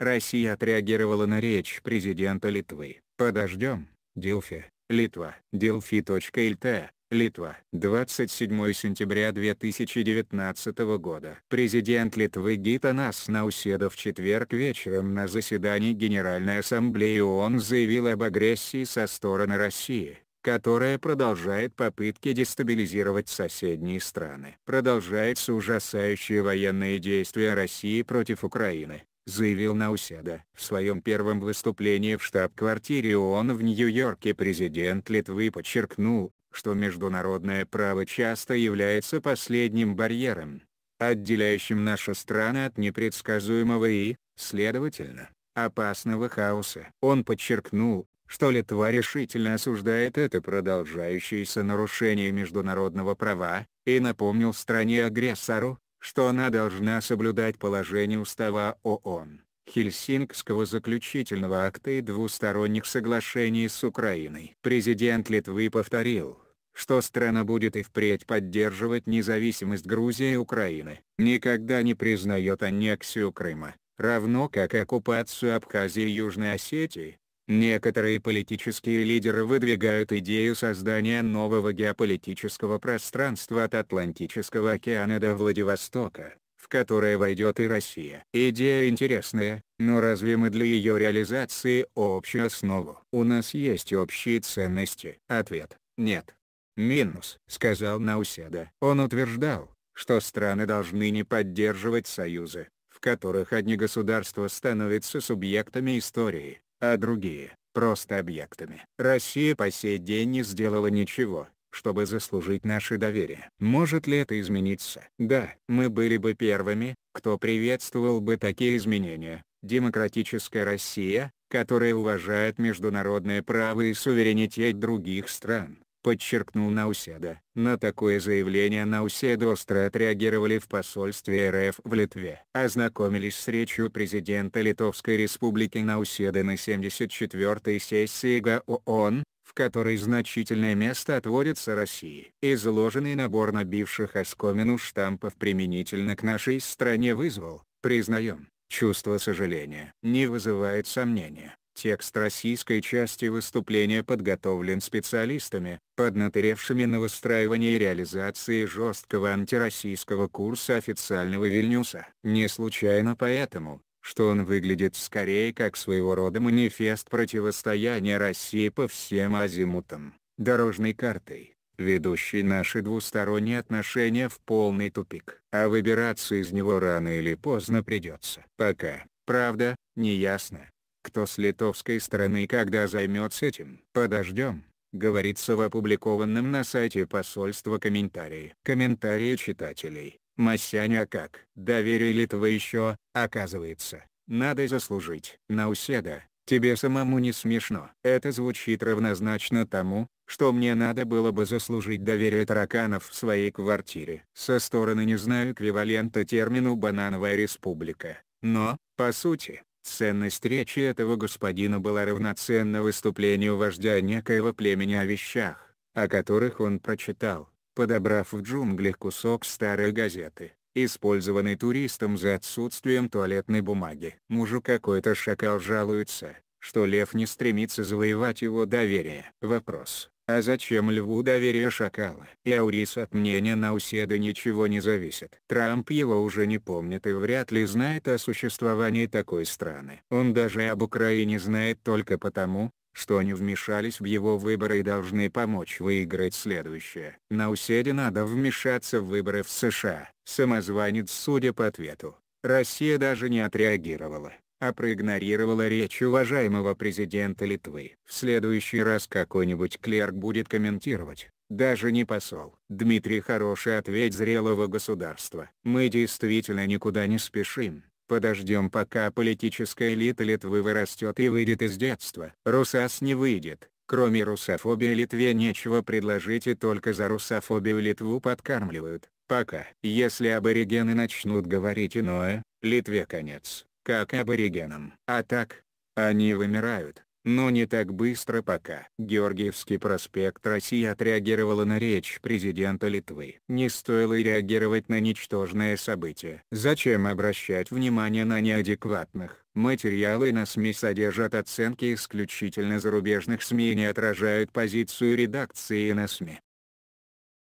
Россия отреагировала на речь президента Литвы. Подождем, Дилфи, Литва, Дилфи.лт, Литва. 27 сентября 2019 года. Президент Литвы Гитанас Науседа в четверг вечером на заседании Генеральной Ассамблеи ООН заявил об агрессии со стороны России которая продолжает попытки дестабилизировать соседние страны. Продолжаются ужасающие военные действия России против Украины, заявил Науседа. В своем первом выступлении в штаб-квартире ООН в Нью-Йорке президент Литвы подчеркнул, что международное право часто является последним барьером, отделяющим наши страны от непредсказуемого и, следовательно, опасного хаоса. Он подчеркнул, что Литва решительно осуждает это продолжающееся нарушение международного права, и напомнил стране-агрессору, что она должна соблюдать положение устава ООН, Хельсинкского заключительного акта и двусторонних соглашений с Украиной. Президент Литвы повторил, что страна будет и впредь поддерживать независимость Грузии и Украины, никогда не признает аннексию Крыма, равно как оккупацию Абхазии и Южной Осетии, Некоторые политические лидеры выдвигают идею создания нового геополитического пространства от Атлантического океана до Владивостока, в которое войдет и Россия. Идея интересная, но разве мы для ее реализации общую основу? У нас есть общие ценности. Ответ – нет. Минус, сказал Науседа. Он утверждал, что страны должны не поддерживать союзы, в которых одни государства становятся субъектами истории, а другие — просто объектами. Россия по сей день не сделала ничего, чтобы заслужить наше доверие. Может ли это измениться? Да, мы были бы первыми, кто приветствовал бы такие изменения. Демократическая Россия, которая уважает международное право и суверенитет других стран, подчеркнул Науседа. На такое заявление Науседа остро отреагировали в посольстве РФ в Литве. Ознакомились с речью президента Литовской республики Науседы на 74-й сессии ГООН, в которой значительное место отводится России. Изложенный набор набивших оскомину штампов применительно к нашей стране вызвал, признаем, чувство сожаления. Не вызывает сомнения, Текст российской части выступления подготовлен специалистами, поднаторевшими на выстраивании и реализации жесткого антироссийского курса официального Вильнюса. Не случайно поэтому, что он выглядит скорее как своего рода манифест противостояния России по всем азимутам, дорожной картой, ведущей наши двусторонние отношения в полный тупик. А выбираться из него рано или поздно придется. Пока, правда, неясно, кто с литовской стороны когда займется этим. Подождем, говорится в опубликованном на сайте посольства комментарии. Комментарии читателей. Масяня как? Доверие Литвы еще, оказывается, надо заслужить. Науседа, тебе самому не смешно. Это звучит равнозначно тому, что мне надо было бы заслужить доверие тараканов в своей квартире. Со стороны не знаю эквивалента термину «банановая республика», но, по сути, Ценность речи этого господина была равноценна выступлению вождя некоего племени о вещах, о которых он прочитал, подобрав в джунглях кусок старой газеты, использованной туристом за отсутствием туалетной бумаги. Мужу какой-то шакал жалуется, что лев не стремится завоевать его доверие. Вопрос, а зачем Льву доверие шакала? И Аурис от мнения Науседа ничего не зависит. Трамп его уже не помнит и вряд ли знает о существовании такой страны. Он даже об Украине знает только потому, что они вмешались в его выборы и должны помочь выиграть следующее. Науседе надо вмешаться в выборы в США. Самозванец судя по ответу. Россия даже не отреагировала а проигнорировала речь уважаемого президента Литвы. В следующий раз какой-нибудь клерк будет комментировать, даже не посол. Дмитрий хороший ответ зрелого государства. Мы действительно никуда не спешим. Подождем пока политическая элита Литвы вырастет и выйдет из детства. Русас не выйдет. Кроме русофобии Литве нечего предложить и только за русофобию Литву подкармливают. Пока. Если аборигены начнут говорить иное, Литве конец как аборигенам. А так, они вымирают, но не так быстро пока. Георгиевский проспект России отреагировала на речь президента Литвы. Не стоило реагировать на ничтожное событие. Зачем обращать внимание на неадекватных? Материалы на СМИ содержат оценки исключительно зарубежных СМИ и не отражают позицию редакции на СМИ.